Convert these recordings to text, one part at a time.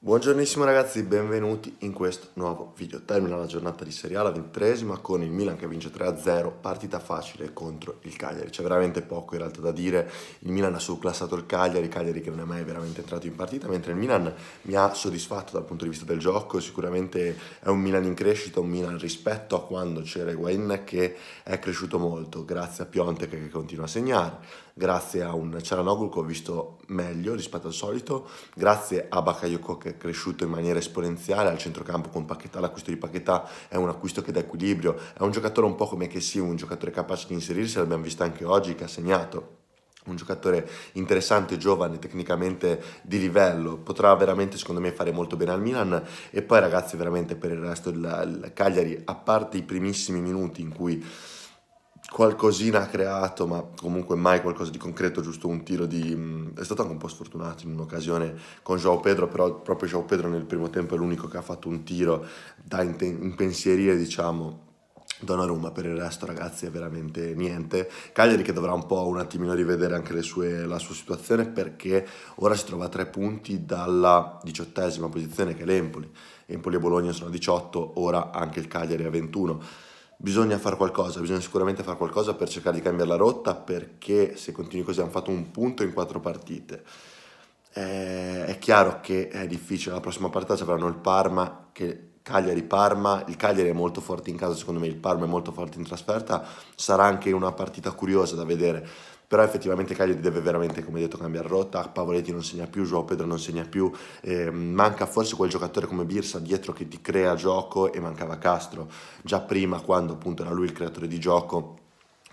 Buongiornissimo ragazzi, benvenuti in questo nuovo video. Termina la giornata di Serie A, la ventesima, con il Milan che vince 3-0, partita facile contro il Cagliari. C'è veramente poco in realtà da dire, il Milan ha surclassato il Cagliari, Cagliari che non è mai veramente entrato in partita, mentre il Milan mi ha soddisfatto dal punto di vista del gioco, sicuramente è un Milan in crescita, un Milan rispetto a quando c'era Higuain che è cresciuto molto, grazie a Piontek che continua a segnare, grazie a un Cialanoglu che ho visto meglio rispetto al solito, grazie a Bakayoko che è cresciuto in maniera esponenziale al centrocampo con Paquetà, l'acquisto di Paquetà è un acquisto che dà equilibrio, è un giocatore un po' come che sì, un giocatore capace di inserirsi, l'abbiamo visto anche oggi che ha segnato un giocatore interessante, giovane, tecnicamente di livello, potrà veramente secondo me fare molto bene al Milan e poi ragazzi veramente per il resto il Cagliari, a parte i primissimi minuti in cui qualcosina ha creato, ma comunque mai qualcosa di concreto, giusto un tiro di... è stato anche un po' sfortunato in un'occasione con Joao Pedro, però proprio Joao Pedro nel primo tempo è l'unico che ha fatto un tiro da impensierire, diciamo, Donnarumma per il resto ragazzi è veramente niente Cagliari che dovrà un po' un attimino rivedere anche sue, la sua situazione perché ora si trova a tre punti dalla diciottesima posizione che è l'Empoli Empoli e Bologna sono a 18 ora anche il Cagliari a 21 bisogna fare qualcosa, bisogna sicuramente fare qualcosa per cercare di cambiare la rotta perché se continui così hanno fatto un punto in quattro partite. Eh, è chiaro che è difficile, la prossima partita ci avranno il Parma, che Cagliari-Parma, il Cagliari è molto forte in casa secondo me, il Parma è molto forte in trasferta, sarà anche una partita curiosa da vedere però effettivamente Cagliari deve veramente, come detto, cambiare rotta, Pavoletti non segna più, Joao Pedro non segna più, eh, manca forse quel giocatore come Birsa dietro che ti crea gioco e mancava Castro già prima quando appunto era lui il creatore di gioco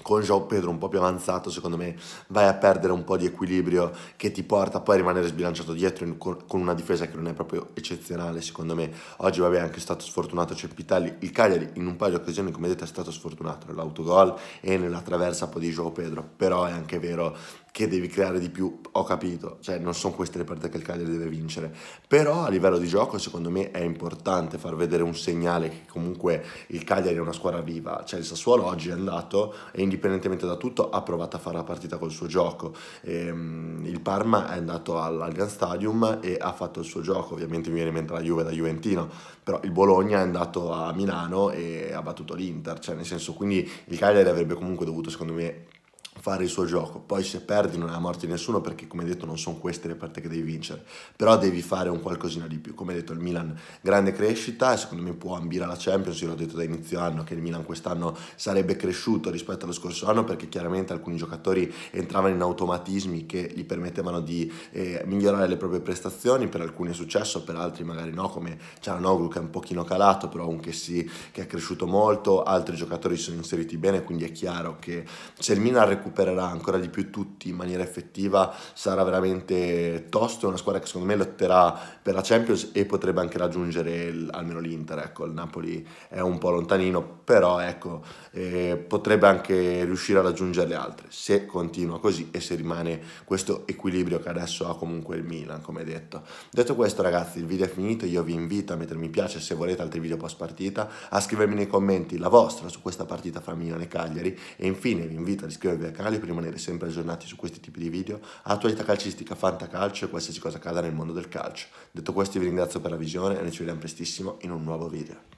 con João Pedro un po' più avanzato, secondo me vai a perdere un po' di equilibrio che ti porta poi a rimanere sbilanciato dietro in, con, con, una difesa che non è proprio eccezionale, secondo me. Oggi vabbè è anche stato sfortunato Cepitalli, il Cagliari in un paio di occasioni, come detto, è stato sfortunato nell'autogol e nella traversa poi di João Pedro, però è anche vero che devi creare di più, ho capito, cioè non sono queste le partite che il Cagliari deve vincere, però a livello di gioco secondo me è importante far vedere un segnale che comunque il Cagliari è una squadra viva, cioè il Sassuolo oggi è andato e indipendentemente da tutto ha provato a fare la partita col suo gioco. E, ehm, il Parma è andato all'Allianz Stadium e ha fatto il suo gioco, ovviamente mi viene in mente la Juve da Juventino, però il Bologna è andato a Milano e ha battuto l'Inter, cioè nel senso quindi il Cagliari avrebbe comunque dovuto secondo me fare il suo gioco. Poi se perdi non è la morte di nessuno perché come detto non sono queste le partite che devi vincere, però devi fare un qualcosina di più. Come detto il Milan grande crescita e secondo me può ambire alla Champions, io l'ho detto da inizio anno che il Milan quest'anno sarebbe cresciuto rispetto allo scorso anno perché chiaramente alcuni giocatori entravano in automatismi che gli permettevano di eh, migliorare le proprie prestazioni, per alcuni è successo, per altri magari no, come Cianoglu che è un pochino calato, però un che, sì, che è cresciuto molto, altri giocatori si sono inseriti bene, quindi è chiaro che se il Milan recupera recupererà ancora di più tutti in maniera effettiva sarà veramente tosto, è una squadra che secondo me lotterà per la Champions e potrebbe anche raggiungere il, almeno l'Inter, ecco il Napoli è un po' lontanino, però ecco eh, potrebbe anche riuscire a raggiungere le altre se continua così e se rimane questo equilibrio che adesso ha comunque il Milan come detto. Detto questo ragazzi il video è finito, io vi invito a mettere mi piace se volete altri video post partita, a scrivermi nei commenti la vostra su questa partita fra Milan e Cagliari e infine vi invito ad iscrivervi mercali per rimanere sempre aggiornati su questi tipi di video, attualità calcistica, fantacalcio e qualsiasi cosa accada nel mondo del calcio. Detto questo vi ringrazio per la visione e noi ci vediamo prestissimo in un nuovo video.